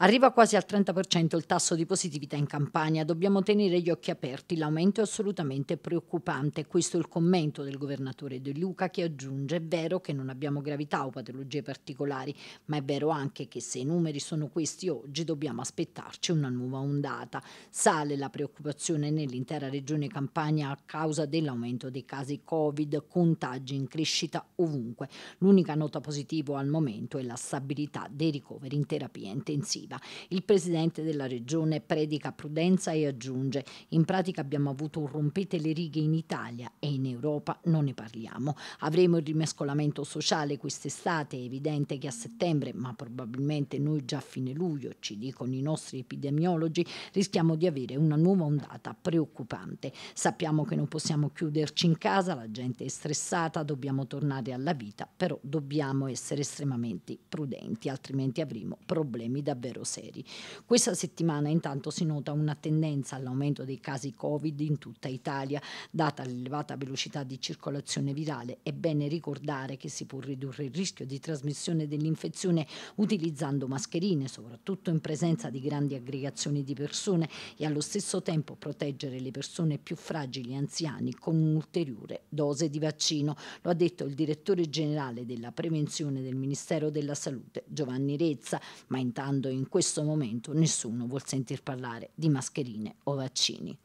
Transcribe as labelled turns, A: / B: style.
A: Arriva quasi al 30% il tasso di positività in Campania, dobbiamo tenere gli occhi aperti, l'aumento è assolutamente preoccupante, questo è il commento del governatore De Luca che aggiunge è vero che non abbiamo gravità o patologie particolari, ma è vero anche che se i numeri sono questi oggi dobbiamo aspettarci una nuova ondata. Sale la preoccupazione nell'intera regione Campania a causa dell'aumento dei casi Covid, contagi in crescita ovunque. L'unica nota positiva al momento è la stabilità dei ricoveri in terapia intensiva eccessiva. Il presidente della regione predica prudenza e aggiunge: In pratica abbiamo avuto un rompete le righe in Italia e in Europa non ne parliamo. Avremo il rimescolamento sociale quest'estate, è evidente che a settembre, ma probabilmente noi già a fine luglio, ci dicono i nostri epidemiologi, rischiamo di avere una nuova ondata preoccupante. Sappiamo che non possiamo chiuderci in casa, la gente è stressata, dobbiamo tornare alla vita, però dobbiamo essere estremamente prudenti, altrimenti avremo problemi davvero davvero seri. Questa settimana intanto si nota una tendenza all'aumento dei casi Covid in tutta Italia, data l'elevata velocità di circolazione virale. È bene ricordare che si può ridurre il rischio di trasmissione dell'infezione utilizzando mascherine, soprattutto in presenza di grandi aggregazioni di persone e allo stesso tempo proteggere le persone più fragili e anziani con un'ulteriore dose di vaccino. Lo ha detto il direttore generale della prevenzione del Ministero della Salute, Giovanni Rezza, ma intanto in in questo momento nessuno vuol sentir parlare di mascherine o vaccini.